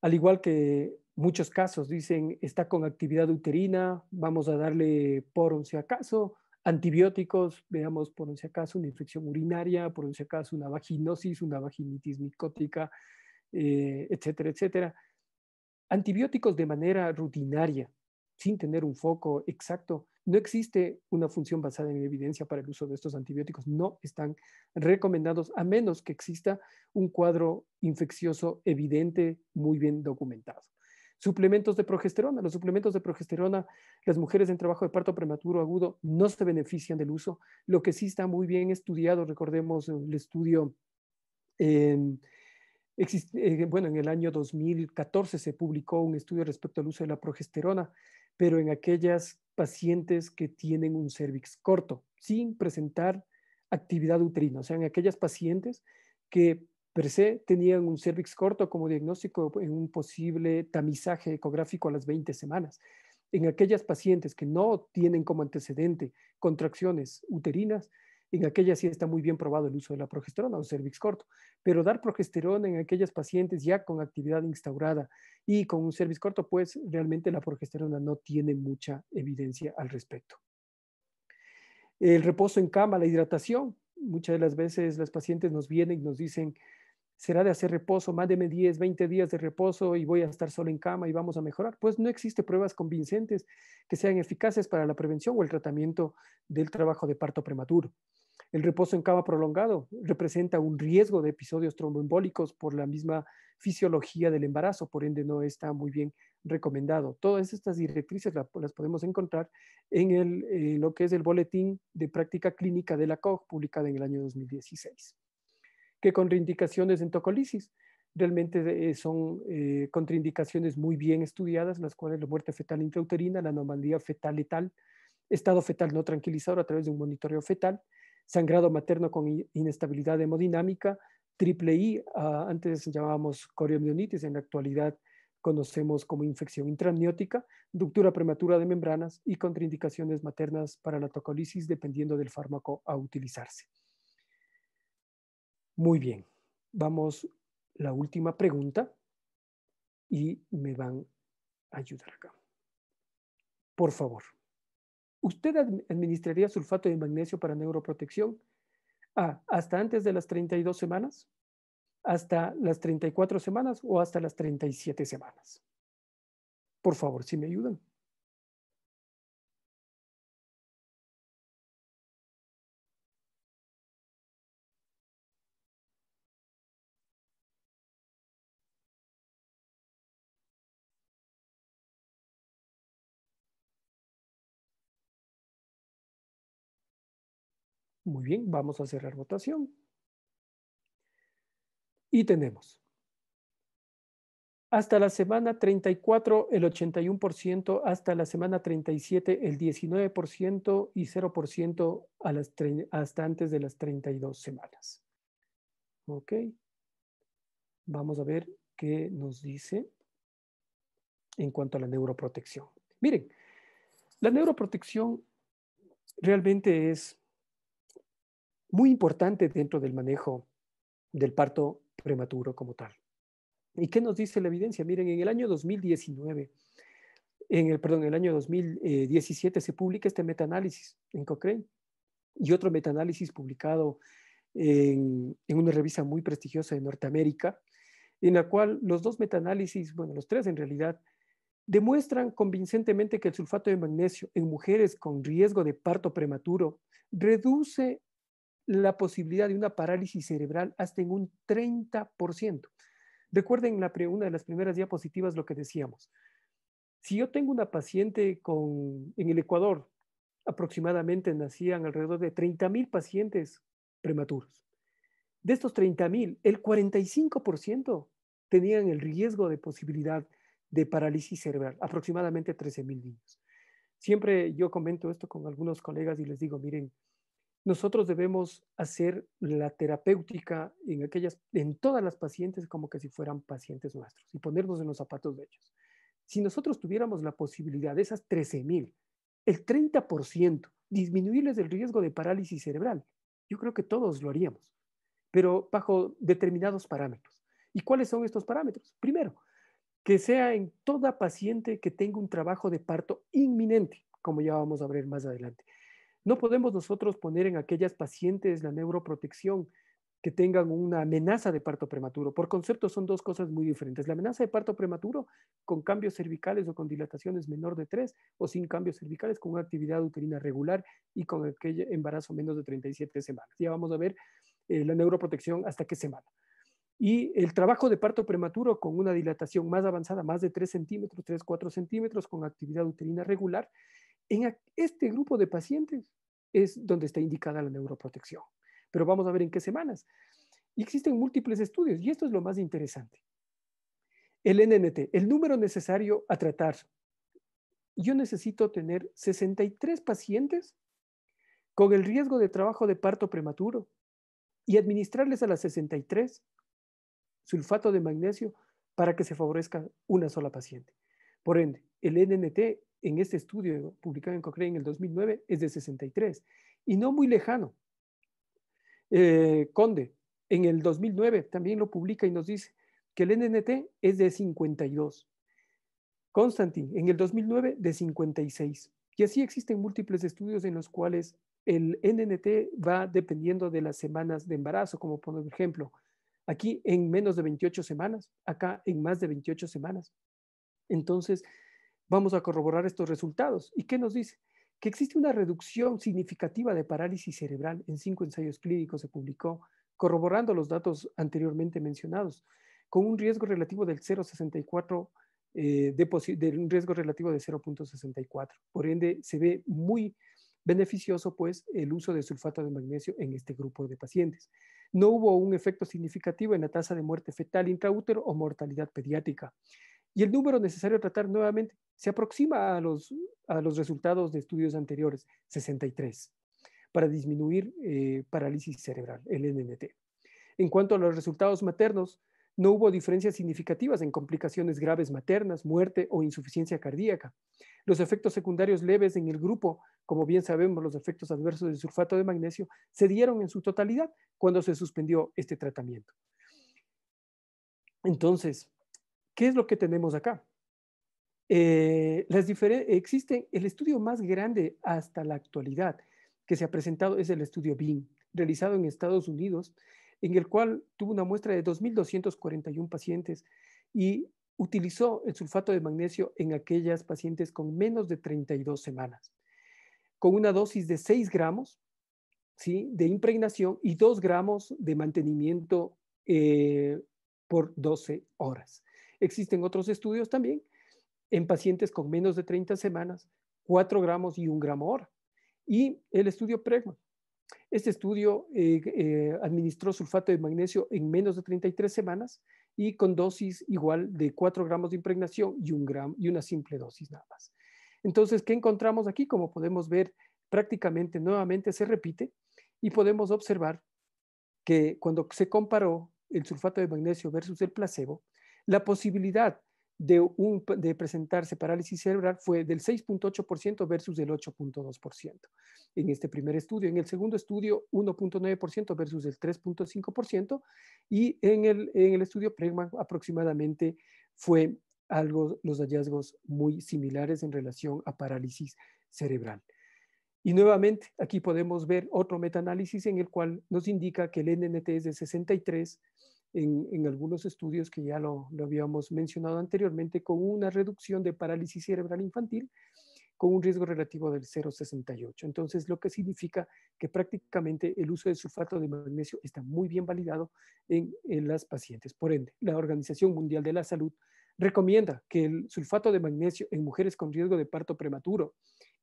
al igual que muchos casos, dicen, está con actividad uterina, vamos a darle por un si acaso, antibióticos, veamos por un si acaso una infección urinaria, por un si acaso una vaginosis, una vaginitis micótica, eh, etcétera, etcétera. Antibióticos de manera rutinaria, sin tener un foco exacto, no existe una función basada en evidencia para el uso de estos antibióticos. No están recomendados a menos que exista un cuadro infeccioso evidente, muy bien documentado. Suplementos de progesterona. Los suplementos de progesterona, las mujeres en trabajo de parto prematuro agudo no se benefician del uso. Lo que sí está muy bien estudiado, recordemos el estudio eh, bueno, en el año 2014 se publicó un estudio respecto al uso de la progesterona, pero en aquellas pacientes que tienen un cervix corto, sin presentar actividad uterina, o sea, en aquellas pacientes que per se tenían un cervix corto como diagnóstico en un posible tamizaje ecográfico a las 20 semanas. En aquellas pacientes que no tienen como antecedente contracciones uterinas, en aquellas sí está muy bien probado el uso de la progesterona o cervix corto, pero dar progesterona en aquellas pacientes ya con actividad instaurada y con un cervix corto, pues realmente la progesterona no tiene mucha evidencia al respecto. El reposo en cama, la hidratación. Muchas de las veces las pacientes nos vienen y nos dicen, será de hacer reposo, más de 10, 20 días de reposo y voy a estar solo en cama y vamos a mejorar. Pues no existe pruebas convincentes que sean eficaces para la prevención o el tratamiento del trabajo de parto prematuro. El reposo en cama prolongado representa un riesgo de episodios tromboembólicos por la misma fisiología del embarazo, por ende no está muy bien recomendado. Todas estas directrices las podemos encontrar en, eh, lo que es el boletín de práctica clínica de la COG publicada en el año 2016 que contraindicaciones en tocolisis. Realmente eh, son eh, contraindicaciones muy bien estudiadas, las cuales la muerte fetal intrauterina, la anomalía fetal letal, estado fetal no tranquilizador a través de un monitoreo fetal, sangrado materno con inestabilidad hemodinámica, triple I, ah, antes llamábamos coriomionitis, en la actualidad conocemos como infección intramniótica, ductura prematura de membranas y contraindicaciones maternas para la tocolisis dependiendo del fármaco a utilizarse. Muy bien, vamos la última pregunta y me van a ayudar acá. Por favor, ¿usted administraría sulfato de magnesio para neuroprotección? hasta antes de las 32 semanas, hasta las 34 semanas o hasta las 37 semanas. Por favor, si me ayudan. Muy bien, vamos a cerrar votación. Y tenemos. Hasta la semana 34, el 81%, hasta la semana 37, el 19% y 0% a las hasta antes de las 32 semanas. ¿Ok? Vamos a ver qué nos dice en cuanto a la neuroprotección. Miren, la neuroprotección realmente es muy importante dentro del manejo del parto prematuro como tal. ¿Y qué nos dice la evidencia? Miren, en el año 2019, en el, perdón, en el año 2017 se publica este metaanálisis en Cochrane y otro metaanálisis publicado en, en, una revista muy prestigiosa de Norteamérica, en la cual los dos metaanálisis, bueno, los tres en realidad, demuestran convincentemente que el sulfato de magnesio en mujeres con riesgo de parto prematuro reduce la posibilidad de una parálisis cerebral hasta en un 30%. Recuerden la una de las primeras diapositivas lo que decíamos. Si yo tengo una paciente con, en el Ecuador, aproximadamente nacían alrededor de 30.000 pacientes prematuros. De estos 30.000, el 45% tenían el riesgo de posibilidad de parálisis cerebral, aproximadamente 13.000 niños. Siempre yo comento esto con algunos colegas y les digo, miren, nosotros debemos hacer la terapéutica en aquellas, en todas las pacientes como que si fueran pacientes nuestros y ponernos en los zapatos de ellos. Si nosotros tuviéramos la posibilidad de esas 13.000, el 30%, disminuirles el riesgo de parálisis cerebral, yo creo que todos lo haríamos, pero bajo determinados parámetros. ¿Y cuáles son estos parámetros? Primero, que sea en toda paciente que tenga un trabajo de parto inminente, como ya vamos a ver más adelante. No podemos nosotros poner en aquellas pacientes la neuroprotección que tengan una amenaza de parto prematuro. Por concepto son dos cosas muy diferentes. La amenaza de parto prematuro con cambios cervicales o con dilataciones menor de tres, o sin cambios cervicales con una actividad uterina regular y con aquel embarazo menos de 37 semanas. Ya vamos a ver eh, la neuroprotección hasta qué semana. Y el trabajo de parto prematuro con una dilatación más avanzada, más de 3 centímetros, 3, 4 centímetros, con actividad uterina regular. En este grupo de pacientes es donde está indicada la neuroprotección. Pero vamos a ver en qué semanas. existen múltiples estudios, y esto es lo más interesante. El NNT, el número necesario a tratar. Yo necesito tener 63 pacientes con el riesgo de trabajo de parto prematuro y administrarles a las 63 sulfato de magnesio para que se favorezca una sola paciente. Por ende, el NNT en este estudio publicado en Cochrane en el 2009 es de 63 y no muy lejano. Eh, Conde en el 2009 también lo publica y nos dice que el NNT es de 52. Constantin en el 2009 de 56. Y así existen múltiples estudios en los cuales el NNT va dependiendo de las semanas de embarazo, como por ejemplo, aquí en menos de 28 semanas, acá en más de 28 semanas. Entonces, Vamos a corroborar estos resultados. ¿Y qué nos dice? Que existe una reducción significativa de parálisis cerebral en cinco ensayos clínicos se publicó, corroborando los datos anteriormente mencionados, con un riesgo relativo del 0,64, eh, de, riesgo relativo de 0.64. Por ende, se ve muy beneficioso pues el uso de sulfato de magnesio en este grupo de pacientes. No hubo un efecto significativo en la tasa de muerte fetal intraútero o mortalidad pediátrica y el número necesario tratar nuevamente se aproxima a los, resultados de estudios anteriores, 63, para disminuir eh, parálisis cerebral, el NNT. En cuanto a los resultados maternos, no hubo diferencias significativas en complicaciones graves maternas, muerte o insuficiencia cardíaca. Los efectos secundarios leves en el grupo, como bien sabemos, los efectos adversos del sulfato de magnesio, se dieron en su totalidad cuando se suspendió este tratamiento. Entonces, ¿Qué es lo que tenemos acá? Eh, existe el estudio más grande hasta la actualidad que se ha presentado es el estudio BIM, realizado en Estados Unidos, en el cual tuvo una muestra de 2.241 pacientes y utilizó el sulfato de magnesio en aquellas pacientes con menos de 32 semanas, con una dosis de 6 gramos de impregnación y 2 gramos de mantenimiento eh, por 12 horas. Existen otros estudios también en pacientes con menos de 30 semanas, 4 gramos y 1 gramo hora. Y el estudio PREGMA. Este estudio eh, eh, administró sulfato de magnesio en menos de 33 semanas y con dosis igual de 4 gramos de impregnación y, un y una simple dosis nada más. Entonces, ¿qué encontramos aquí? Como podemos ver, prácticamente nuevamente se repite y podemos observar que cuando se comparó el sulfato de magnesio versus el placebo, la posibilidad de, presentarse parálisis cerebral fue del 6.8% versus del 8.2% en este primer estudio. En el segundo estudio, 1.9% versus el 3.5%. Y en el, en el estudio Pregman aproximadamente fue algo, los hallazgos muy similares en relación a parálisis cerebral. Y nuevamente, aquí podemos ver otro metaanálisis en el cual nos indica que el NNT es de 63 en, algunos estudios que ya lo, habíamos mencionado anteriormente, con una reducción de parálisis cerebral infantil con un riesgo relativo del 0,68. Entonces, lo que significa que prácticamente el uso de sulfato de magnesio está muy bien validado en, en las pacientes. Por ende, la Organización Mundial de la Salud recomienda que el sulfato de magnesio en mujeres con riesgo de parto prematuro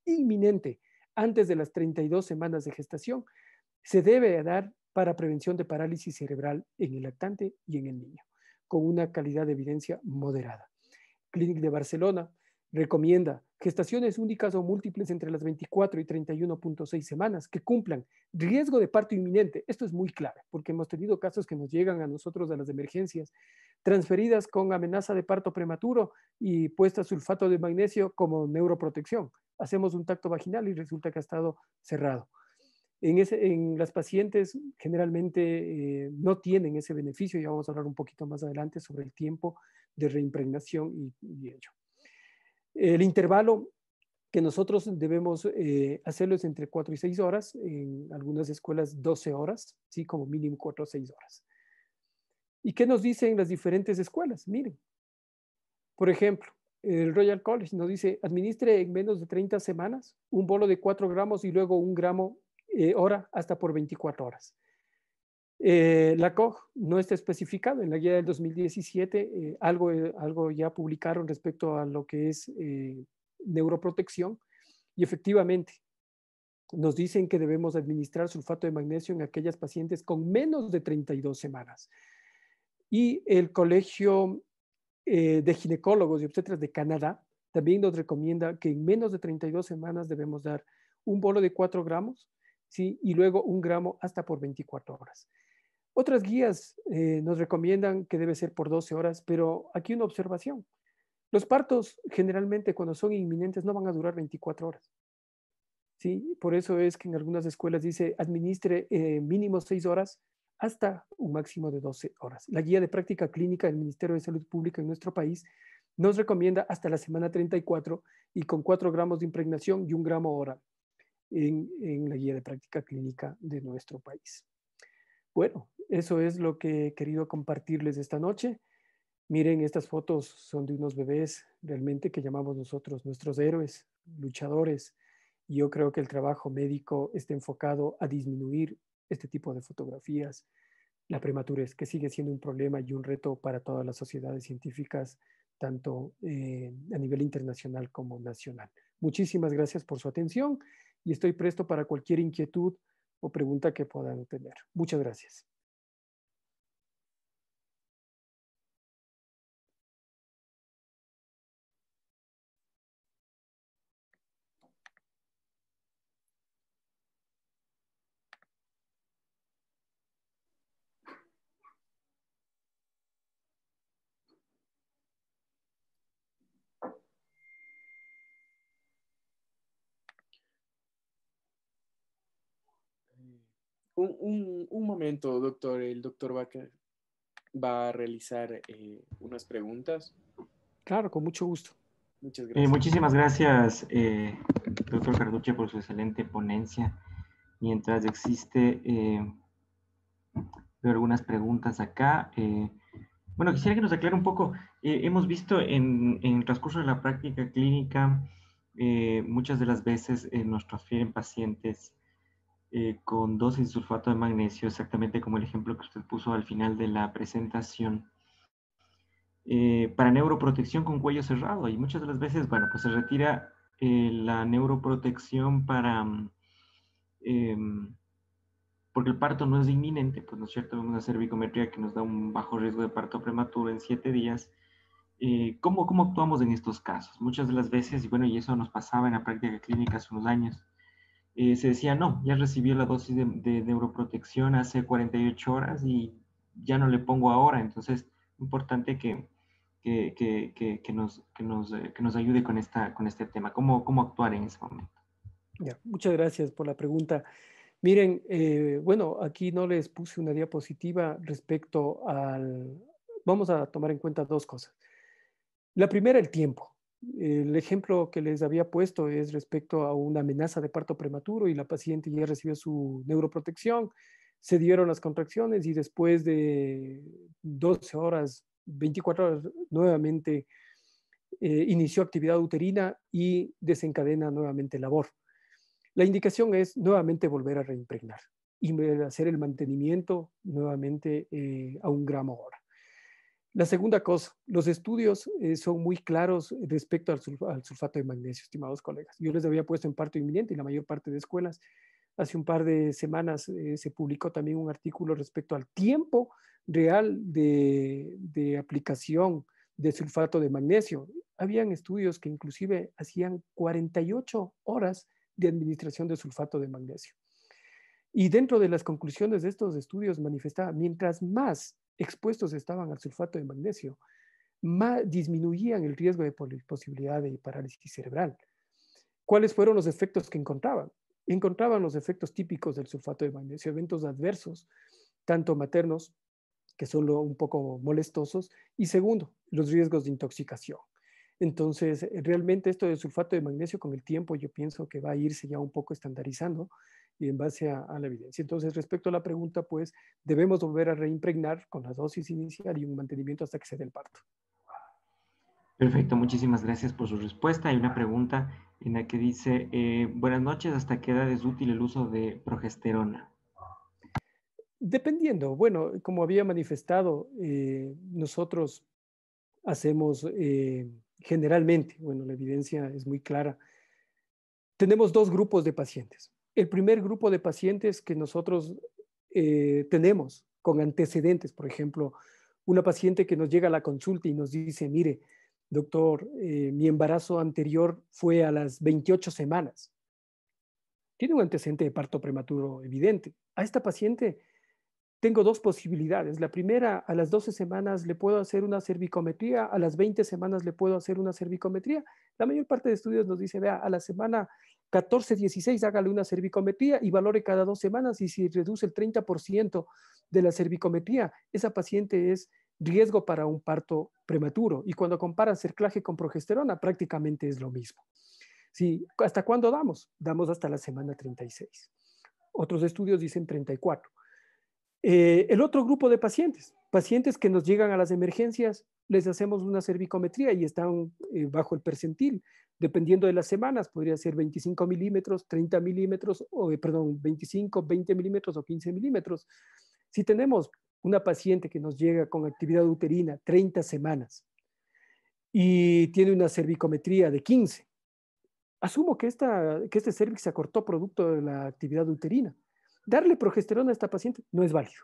inminente antes de las 32 semanas de gestación se debe dar para prevención de parálisis cerebral en el lactante y en el niño, con una calidad de evidencia moderada. Clinic de Barcelona recomienda gestaciones únicas o múltiples entre las 24 y 31.6 semanas que cumplan riesgo de parto inminente. Esto es muy claro, porque hemos tenido casos que nos llegan a nosotros de las emergencias transferidas con amenaza de parto prematuro y puesta sulfato de magnesio como neuroprotección. Hacemos un tacto vaginal y resulta que ha estado cerrado. En, las pacientes generalmente eh, no tienen ese beneficio, ya vamos a hablar un poquito más adelante sobre el tiempo de reimpregnación y, ello. El intervalo que nosotros debemos eh, hacerlo es entre 4 y 6 horas, en algunas escuelas 12 horas, ¿sí? como mínimo 4 o 6 horas. ¿Y qué nos dicen las diferentes escuelas? Miren, por ejemplo, el Royal College nos dice, administre en menos de 30 semanas un bolo de 4 gramos y luego un gramo eh, hora hasta por 24 horas. Eh, la COG no está especificado. En la guía del 2017 eh, algo, algo ya publicaron respecto a lo que es neuroprotección y efectivamente nos dicen que debemos administrar sulfato de magnesio en aquellas pacientes con menos de 32 semanas. Y el Colegio de Ginecólogos y Obstetras de Canadá también nos recomienda que en menos de 32 semanas debemos dar un bolo de 4 gramos y luego un gramo hasta por 24 horas. Otras guías eh, nos recomiendan que debe ser por 12 horas, pero aquí una observación. Los partos generalmente cuando son inminentes no van a durar 24 horas. ¿sí? Por eso es que en algunas escuelas dice administre eh, mínimo 6 horas hasta un máximo de 12 horas. La guía de práctica clínica del Ministerio de Salud Pública en nuestro país nos recomienda hasta la semana 34 y con 4 gramos de impregnación y un gramo hora en, la guía de práctica clínica de nuestro país. Bueno, eso es lo que he querido compartirles esta noche. Miren, estas fotos son de unos bebés realmente que llamamos nosotros nuestros héroes, luchadores. Y yo creo que el trabajo médico está enfocado a disminuir este tipo de fotografías, la prematurez, que sigue siendo un problema y un reto para todas las sociedades científicas, tanto eh, a nivel internacional como nacional. Muchísimas gracias por su atención y estoy presto para cualquier inquietud o pregunta que puedan tener. Muchas gracias. un, momento, doctor. El doctor va, va a realizar eh, unas preguntas. Claro, con mucho gusto. Muchas eh, gracias. muchísimas gracias, eh, doctor Carduche, por su excelente ponencia. Mientras existe, veo algunas preguntas acá. bueno, quisiera que nos aclare un poco. hemos visto en, en, el transcurso de la práctica clínica, muchas de las veces nos transfieren pacientes eh, con dosis de sulfato de magnesio, exactamente como el ejemplo que usted puso al final de la presentación. Eh, para neuroprotección con cuello cerrado, y muchas de las veces, bueno, pues se retira eh, la neuroprotección para, mm, em, porque el parto no es inminente, pues no es cierto, vemos una cervicometría que nos da un bajo riesgo de parto prematuro en siete días, ¿cómo, ¿cómo, actuamos en estos casos? Muchas de las veces, y bueno, y eso nos pasaba en la práctica clínica hace unos años, eh, se decía, no, ya recibió la dosis de, neuroprotección hace 48 horas y ya no le pongo ahora. Entonces, importante que, nos, eh, nos, ayude con, esta, con este tema, cómo, cómo actuar en ese momento. muchas gracias por la pregunta. Miren, eh, bueno, aquí no les puse una diapositiva respecto al... Vamos a tomar en cuenta dos cosas. La primera, el tiempo. El ejemplo que les había puesto es respecto a una amenaza de parto prematuro y la paciente ya recibió su neuroprotección, se dieron las contracciones y después de 12 horas, 24 horas nuevamente eh, inició actividad uterina y desencadena nuevamente labor. La indicación es nuevamente volver a reimpregnar y hacer el mantenimiento nuevamente eh, a un gramo hora. La segunda cosa, los estudios eh, son muy claros respecto al, sulfato de magnesio, estimados colegas. Yo les había puesto en parte inminente y la mayor parte de escuelas. Hace un par de semanas eh, se publicó también un artículo respecto al tiempo real de, de aplicación de sulfato de magnesio. Habían estudios que inclusive hacían 48 horas de administración de sulfato de magnesio. Y dentro de las conclusiones de estos estudios manifestaba, mientras más expuestos estaban al sulfato de magnesio, más disminuían el riesgo de posibilidad de parálisis cerebral. ¿Cuáles fueron los efectos que encontraban? Encontraban los efectos típicos del sulfato de magnesio, eventos adversos, tanto maternos, que son un poco molestosos, y segundo, los riesgos de intoxicación. Entonces, realmente esto del sulfato de magnesio con el tiempo yo pienso que va a irse ya un poco estandarizando y en base a, la evidencia. Entonces, respecto a la pregunta, pues debemos volver a reimpregnar con la dosis inicial y un mantenimiento hasta que se dé el parto. Perfecto, muchísimas gracias por su respuesta. Hay una pregunta en la que dice, eh, buenas noches, ¿hasta qué edad es útil el uso de progesterona? Dependiendo, bueno, como había manifestado, eh, nosotros hacemos eh, generalmente, bueno, la evidencia es muy clara, tenemos dos grupos de pacientes el primer grupo de pacientes que nosotros eh, tenemos con antecedentes, por ejemplo, una paciente que nos llega a la consulta y nos dice, mire, doctor, eh, mi embarazo anterior fue a las 28 semanas. Tiene un antecedente de parto prematuro evidente. A esta paciente tengo dos posibilidades. La primera, a las 12 semanas le puedo hacer una cervicometría, a las 20 semanas le puedo hacer una cervicometría. La mayor parte de estudios nos dice, vea, a la semana 14, 16, hágale una cervicometría y valore cada dos semanas y si reduce el 30% de la cervicometría, esa paciente es riesgo para un parto prematuro. Y cuando compara cerclaje con progesterona, prácticamente es lo mismo. ¿Hasta cuándo damos? Damos hasta la semana 36. Otros estudios dicen 34. Eh, el otro grupo de pacientes, pacientes que nos llegan a las emergencias, les hacemos una cervicometría y están eh, bajo el percentil. Dependiendo de las semanas, podría ser 25 milímetros, 30 milímetros, o, eh, perdón, 25, 20 milímetros o 15 milímetros. Si tenemos una paciente que nos llega con actividad uterina 30 semanas y tiene una cervicometría de 15, asumo que, esta, que este cervix se acortó producto de la actividad uterina darle progesterona a esta paciente no es válido.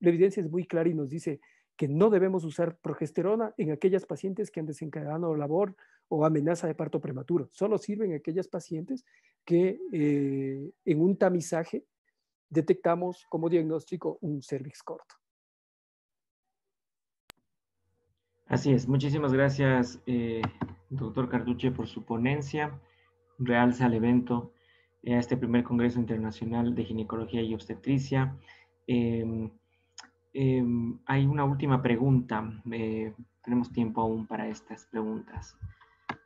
La evidencia es muy clara y nos dice que no debemos usar progesterona en aquellas pacientes que han desencadenado labor o amenaza de parto prematuro. Solo sirven aquellas pacientes que eh, en un tamizaje detectamos como diagnóstico un cervix corto. Así es. Muchísimas gracias, eh, doctor Carduche, por su ponencia. Realza el evento a este primer Congreso Internacional de Ginecología y Obstetricia. Em, em, hay una última pregunta, eh, tenemos tiempo aún para estas preguntas.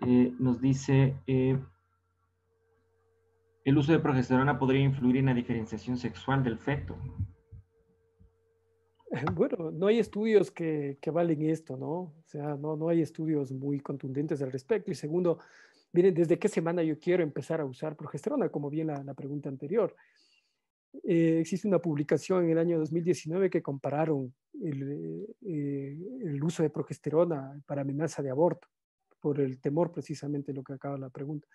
Eh, nos dice, eh, ¿el uso de progesterona podría influir en la diferenciación sexual del feto? Bueno, no hay estudios que, que valen esto, ¿no? O sea, no, no hay estudios muy contundentes al respecto. Y segundo, miren, ¿desde qué semana yo quiero empezar a usar progesterona? Como bien la, la pregunta anterior. Eh, existe una publicación en el año 2019 que compararon eh, el, uso de progesterona para amenaza de aborto, por el temor precisamente lo que acaba la pregunta.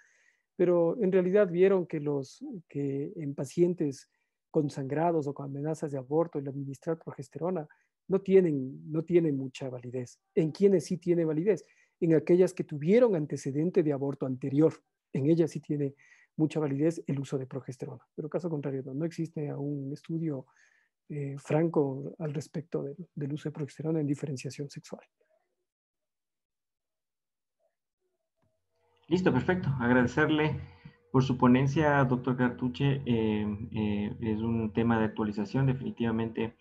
Pero en realidad vieron que, los, que en pacientes consangrados o con amenazas de aborto, el administrar progesterona no tienen, no tienen mucha validez. En quienes sí tiene validez en aquellas que tuvieron antecedente de aborto anterior. En ellas sí tiene mucha validez el uso de progesterona, pero caso contrario, no, existe aún un estudio eh, franco al respecto del uso de progesterona en diferenciación sexual. Listo, perfecto. Agradecerle por su ponencia, doctor Cartuche. Eh, eh, es un tema de actualización definitivamente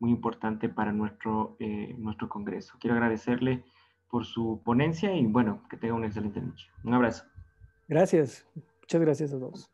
muy importante para nuestro, nuestro Congreso. Quiero agradecerle por su ponencia y bueno, que tenga un excelente noche. Un abrazo. Gracias. Muchas gracias a todos.